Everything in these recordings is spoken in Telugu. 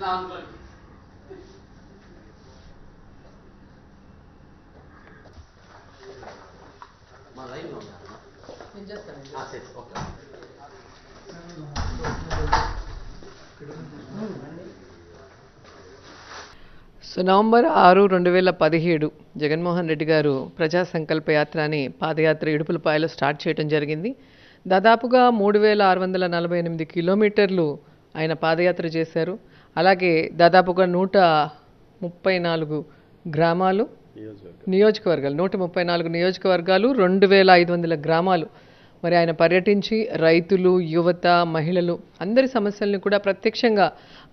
నాలుగు సో నవంబర్ ఆరు రెండు వేల పదిహేడు జగన్మోహన్ రెడ్డి గారు ప్రజా సంకల్ప యాత్రని పాదయాత్ర ఇడుపులపాయలో స్టార్ట్ చేయడం జరిగింది దాదాపుగా మూడు వేల ఆరు వందల నలభై ఎనిమిది కిలోమీటర్లు ఆయన పాదయాత్ర చేశారు అలాగే దాదాపుగా నూట ముప్పై నాలుగు గ్రామాలు నియోజకవర్గాలు నూట ముప్పై నాలుగు నియోజకవర్గాలు రెండు వేల ఐదు వందల గ్రామాలు మరి ఆయన పర్యటించి రైతులు యువత మహిళలు అందరి సమస్యలను కూడా ప్రత్యక్షంగా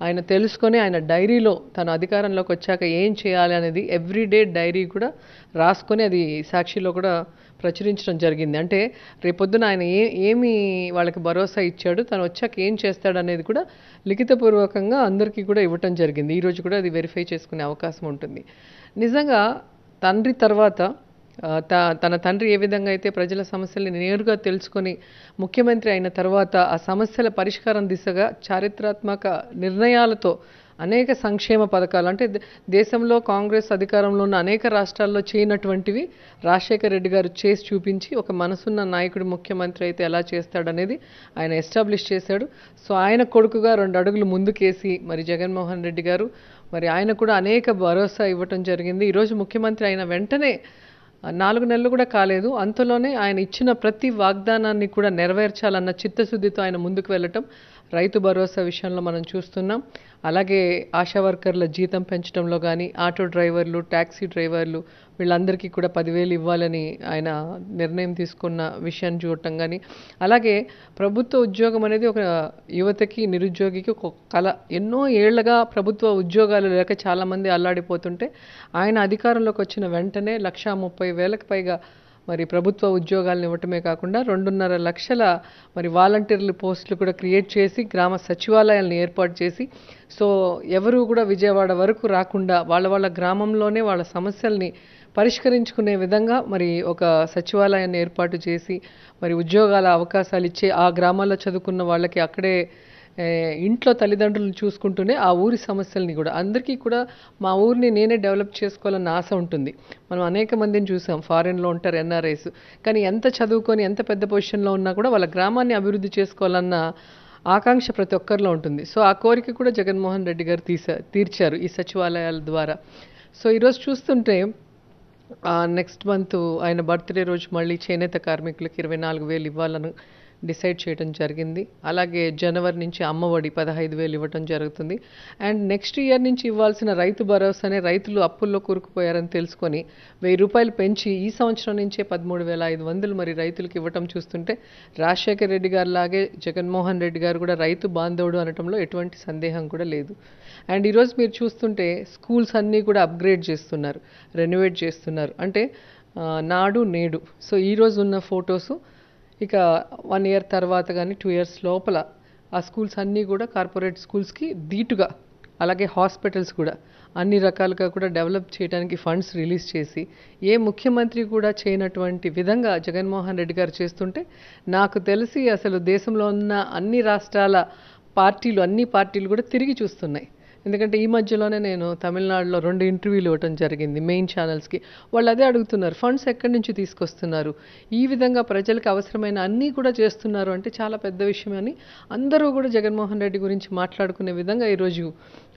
ఆయన తెలుసుకొని ఆయన డైరీలో తన అధికారంలోకి వచ్చాక ఏం చేయాలి అనేది ఎవ్రీడే డైరీ కూడా రాసుకొని అది సాక్షిలో కూడా ప్రచురించడం జరిగింది అంటే రేపొద్దున ఆయన ఏ ఏమి వాళ్ళకి భరోసా ఇచ్చాడు తను వచ్చాక ఏం చేస్తాడు అనేది కూడా లిఖితపూర్వకంగా అందరికీ కూడా ఇవ్వటం జరిగింది ఈరోజు కూడా అది వెరిఫై చేసుకునే అవకాశం ఉంటుంది నిజంగా తండ్రి తర్వాత తన తండ్రి ఏ విధంగా అయితే ప్రజల సమస్యల్ని నేరుగా తెలుసుకొని ముఖ్యమంత్రి అయిన తర్వాత ఆ సమస్యల పరిష్కారం దిశగా చారిత్రాత్మక నిర్ణయాలతో అనేక సంక్షేమ పథకాలు అంటే దేశంలో కాంగ్రెస్ అధికారంలో ఉన్న అనేక రాష్ట్రాల్లో చేయనటువంటివి రాజశేఖర రెడ్డి గారు చేసి చూపించి ఒక మనసున్న నాయకుడు ముఖ్యమంత్రి అయితే ఎలా చేస్తాడనేది ఆయన ఎస్టాబ్లిష్ చేశాడు సో ఆయన కొడుకుగా రెండు అడుగులు ముందుకేసి మరి జగన్మోహన్ రెడ్డి గారు మరి ఆయన కూడా అనేక భరోసా ఇవ్వటం జరిగింది ఈరోజు ముఖ్యమంత్రి అయిన వెంటనే నాలుగు నెలలు కూడా కాలేదు అంతలోనే ఆయన ఇచ్చిన ప్రతి వాగ్దానాన్ని కూడా నెరవేర్చాలన్న చిత్తశుద్ధితో ఆయన ముందుకు వెళ్ళటం రైతు భరోసా విషయంలో మనం చూస్తున్నాం అలాగే ఆశా వర్కర్ల జీతం పెంచడంలో కానీ ఆటో డ్రైవర్లు ట్యాక్సీ డ్రైవర్లు వీళ్ళందరికీ కూడా పదివేలు ఇవ్వాలని ఆయన నిర్ణయం తీసుకున్న విషయాన్ని చూడటం కానీ అలాగే ప్రభుత్వ ఉద్యోగం అనేది ఒక యువతకి నిరుద్యోగికి ఒక కళ ఎన్నో ఏళ్లుగా ప్రభుత్వ ఉద్యోగాలు లేక చాలామంది అల్లాడిపోతుంటే ఆయన అధికారంలోకి వచ్చిన వెంటనే లక్షా ముప్పై వేలకు పైగా మరి ప్రభుత్వ ఉద్యోగాలను ఇవ్వటమే కాకుండా రెండున్నర లక్షల మరి వాలంటీర్లు పోస్టులు కూడా క్రియేట్ చేసి గ్రామ సచివాలయాలను ఏర్పాటు చేసి సో ఎవరు కూడా విజయవాడ వరకు రాకుండా వాళ్ళ వాళ్ళ గ్రామంలోనే వాళ్ళ సమస్యల్ని పరిష్కరించుకునే విధంగా మరి ఒక సచివాలయాన్ని ఏర్పాటు చేసి మరి ఉద్యోగాల అవకాశాలు ఇచ్చే ఆ గ్రామాల్లో చదువుకున్న వాళ్ళకి అక్కడే ఇంట్లో తల్లిదండ్రులను చూసుకుంటూనే ఆ ఊరి సమస్యల్ని కూడా అందరికీ కూడా మా ఊరిని నేనే డెవలప్ చేసుకోవాలన్న ఆశ ఉంటుంది మనం అనేక మందిని చూసాం ఫారెన్లో ఉంటారు ఎన్ఆర్ఐస్ కానీ ఎంత చదువుకొని ఎంత పెద్ద పొజిషన్లో ఉన్నా కూడా వాళ్ళ గ్రామాన్ని అభివృద్ధి చేసుకోవాలన్న ఆకాంక్ష ప్రతి ఒక్కరిలో ఉంటుంది సో ఆ కోరిక కూడా జగన్మోహన్ రెడ్డి గారు తీసా తీర్చారు ఈ సచివాలయాల ద్వారా సో ఈరోజు చూస్తుంటే నెక్స్ట్ మంత్ ఆయన బర్త్డే రోజు మళ్ళీ చేనేత కార్మికులకు ఇరవై నాలుగు వేలు ఇవ్వాలని డిసైడ్ చేయడం జరిగింది అలాగే జనవరి నుంచి అమ్మఒడి పదహైదు వేలు ఇవ్వటం జరుగుతుంది అండ్ నెక్స్ట్ ఇయర్ నుంచి ఇవ్వాల్సిన రైతు భరోసానే రైతులు అప్పుల్లో కూరుకుపోయారని తెలుసుకొని వెయ్యి రూపాయలు పెంచి ఈ సంవత్సరం నుంచే పదమూడు వేల ఐదు వందలు మరి రైతులకు ఇవ్వటం చూస్తుంటే రాజశేఖర్ రెడ్డి గారు లాగే జగన్మోహన్ రెడ్డి గారు కూడా రైతు బాంధవుడు అనటంలో ఎటువంటి సందేహం కూడా లేదు అండ్ ఈరోజు మీరు చూస్తుంటే స్కూల్స్ అన్నీ కూడా అప్గ్రేడ్ చేస్తున్నారు రెనోవేట్ చేస్తున్నారు అంటే నాడు నేడు సో ఈరోజు ఉన్న ఫొటోసు ఇక వన్ ఇయర్ తర్వాత కానీ టూ ఇయర్స్ లోపల ఆ స్కూల్స్ అన్నీ కూడా కార్పొరేట్ స్కూల్స్కి దీటుగా అలాగే హాస్పిటల్స్ కూడా అన్ని రకాలుగా కూడా డెవలప్ చేయడానికి ఫండ్స్ రిలీజ్ చేసి ఏ ముఖ్యమంత్రి కూడా చేయనటువంటి విధంగా జగన్మోహన్ రెడ్డి గారు చేస్తుంటే నాకు తెలిసి అసలు దేశంలో ఉన్న అన్ని రాష్ట్రాల పార్టీలు అన్ని పార్టీలు కూడా తిరిగి చూస్తున్నాయి ఎందుకంటే ఈ మధ్యలోనే నేను తమిళనాడులో రెండు ఇంటర్వ్యూలు ఇవ్వటం జరిగింది మెయిన్ ఛానల్స్కి వాళ్ళు అదే అడుగుతున్నారు ఫండ్స్ ఎక్కడి నుంచి తీసుకొస్తున్నారు ఈ విధంగా ప్రజలకు అవసరమైన అన్నీ కూడా చేస్తున్నారు అంటే చాలా పెద్ద విషయం అని అందరూ కూడా జగన్మోహన్ రెడ్డి గురించి మాట్లాడుకునే విధంగా ఈరోజు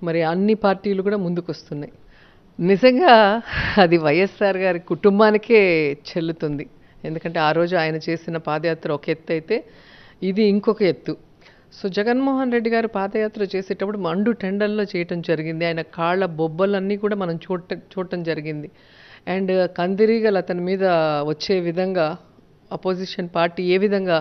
మరి అన్ని పార్టీలు కూడా ముందుకొస్తున్నాయి నిజంగా అది వైఎస్ఆర్ గారి కుటుంబానికే చెల్లుతుంది ఎందుకంటే ఆ రోజు ఆయన చేసిన పాదయాత్ర ఒక ఎత్తు అయితే ఇది ఇంకొక ఎత్తు సో జగన్మోహన్ రెడ్డి గారు పాదయాత్ర చేసేటప్పుడు మండు టెండల్లో చేయటం జరిగింది ఆయన కాళ్ళ బొబ్బలన్నీ కూడా మనం చూడ చూడటం జరిగింది అండ్ కందిరీగలు అతని మీద వచ్చే విధంగా అపోజిషన్ పార్టీ ఏ విధంగా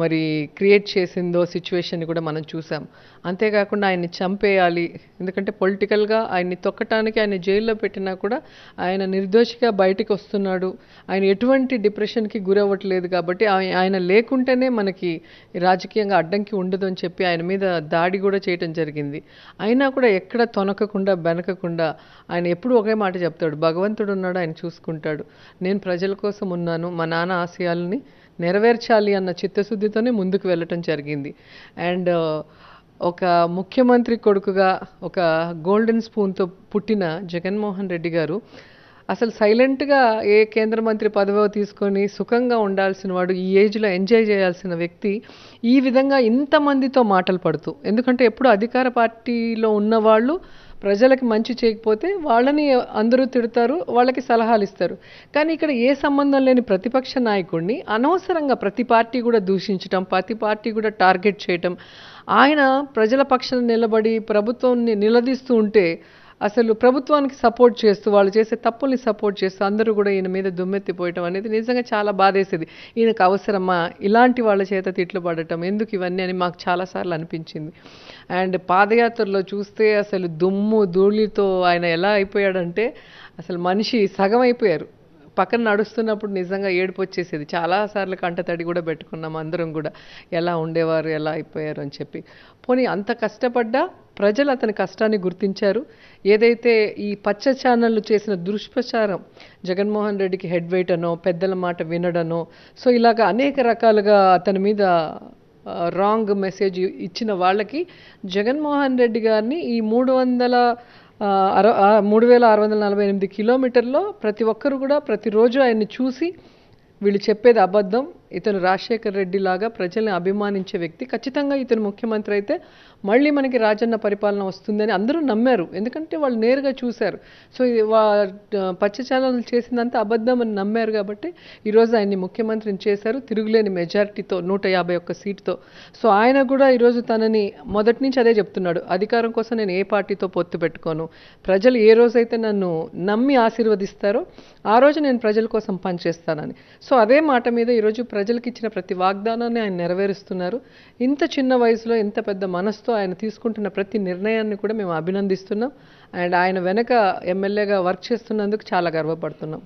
మరి క్రియేట్ చేసిందో సిచ్యువేషన్ కూడా మనం చూసాం అంతేకాకుండా ఆయన్ని చంపేయాలి ఎందుకంటే పొలిటికల్గా ఆయన్ని తొక్కటానికి ఆయన జైల్లో పెట్టినా కూడా ఆయన నిర్దోషిగా బయటకు వస్తున్నాడు ఆయన ఎటువంటి డిప్రెషన్కి గురవ్వట్లేదు కాబట్టి ఆయన లేకుంటేనే మనకి రాజకీయంగా అడ్డంకి ఉండదు అని చెప్పి ఆయన మీద దాడి కూడా చేయటం జరిగింది అయినా కూడా ఎక్కడ తొనకకుండా బెనకకుండా ఆయన ఎప్పుడు ఒకే మాట చెప్తాడు భగవంతుడు ఉన్నాడు ఆయన చూసుకుంటాడు నేను ప్రజల కోసం ఉన్నాను మా నాన్న ఆశయాలని నెరవేర్చాలి అన్న చిత్తశుద్ధితోనే ముందుకు వెళ్ళటం జరిగింది అండ్ uh, ఒక ముఖ్యమంత్రి కొడుకుగా ఒక గోల్డెన్ స్పూన్తో పుట్టిన జగన్మోహన్ రెడ్డి గారు అసలు సైలెంట్గా ఏ కేంద్ర మంత్రి పదవి తీసుకొని సుఖంగా ఉండాల్సిన వాడు ఈ ఏజ్లో ఎంజాయ్ చేయాల్సిన వ్యక్తి ఈ విధంగా ఇంతమందితో మాటలు పడుతూ ఎందుకంటే ఎప్పుడు అధికార పార్టీలో ఉన్నవాళ్ళు ప్రజలకు మంచి చేయకపోతే వాళ్ళని అందరూ తిడతారు వాళ్ళకి సలహాలు ఇస్తారు కానీ ఇక్కడ ఏ సంబంధం లేని ప్రతిపక్ష నాయకుడిని అనవసరంగా ప్రతి పార్టీ కూడా దూషించటం ప్రతి పార్టీ కూడా టార్గెట్ చేయటం ఆయన ప్రజల పక్షాన నిలబడి ప్రభుత్వాన్ని నిలదీస్తూ ఉంటే అసలు ప్రభుత్వానికి సపోర్ట్ చేస్తూ వాళ్ళు చేసే తప్పుల్ని సపోర్ట్ చేస్తూ అందరూ కూడా ఈయన మీద దుమ్మెత్తిపోయటం అనేది నిజంగా చాలా బాధేసేది ఈయనకు అవసరమా ఇలాంటి వాళ్ళ చేత తిట్లు పడటం ఎందుకు ఇవన్నీ అని మాకు చాలాసార్లు అనిపించింది అండ్ పాదయాత్రలో చూస్తే అసలు దుమ్ము ధూళితో ఆయన ఎలా అయిపోయాడంటే అసలు మనిషి సగం అయిపోయారు పక్కన నడుస్తున్నప్పుడు నిజంగా ఏడుపు వచ్చేసేది చాలాసార్లు తడి కూడా పెట్టుకున్నాం అందరం కూడా ఎలా ఉండేవారు ఎలా అయిపోయారు అని చెప్పి పోనీ అంత కష్టపడ్డా ప్రజలు అతని కష్టాన్ని గుర్తించారు ఏదైతే ఈ పచ్చ ఛానళ్ళు చేసిన దుష్ప్రచారం జగన్మోహన్ రెడ్డికి హెడ్ వేయటనో పెద్దల మాట వినడనో సో ఇలాగ అనేక రకాలుగా అతని మీద రాంగ్ మెసేజ్ ఇచ్చిన వాళ్ళకి జగన్మోహన్ రెడ్డి గారిని ఈ మూడు వందల అర మూడు వేల ఆరు వందల నలభై ఎనిమిది కిలోమీటర్లో ప్రతి ఒక్కరు కూడా ప్రతిరోజు ఆయన్ని చూసి వీళ్ళు చెప్పేది అబద్ధం ఇతను రాజశేఖర్ రెడ్డి లాగా ప్రజల్ని అభిమానించే వ్యక్తి ఖచ్చితంగా ఇతను ముఖ్యమంత్రి అయితే మళ్ళీ మనకి రాజన్న పరిపాలన వస్తుందని అందరూ నమ్మారు ఎందుకంటే వాళ్ళు నేరుగా చూశారు సో వా పచ్చచాలనలు చేసిందంతా అబద్ధం అని నమ్మారు కాబట్టి ఈరోజు ఆయన్ని ముఖ్యమంత్రిని చేశారు తిరుగులేని మెజారిటీతో నూట యాభై ఒక్క సీటుతో సో ఆయన కూడా ఈరోజు తనని మొదటి నుంచి అదే చెప్తున్నాడు అధికారం కోసం నేను ఏ పార్టీతో పొత్తు పెట్టుకోను ప్రజలు ఏ రోజైతే నన్ను నమ్మి ఆశీర్వదిస్తారో ఆ రోజు నేను ప్రజల కోసం పనిచేస్తానని సో అదే మాట మీద ఈరోజు ప్ర ప్రజలకు ఇచ్చిన ప్రతి వాగ్దానాన్ని ఆయన నెరవేరుస్తున్నారు ఇంత చిన్న వయసులో ఇంత పెద్ద మనసుతో ఆయన తీసుకుంటున్న ప్రతి నిర్ణయాన్ని కూడా మేము అభినందిస్తున్నాం అండ్ ఆయన వెనక ఎమ్మెల్యేగా వర్క్ చేస్తున్నందుకు చాలా గర్వపడుతున్నాం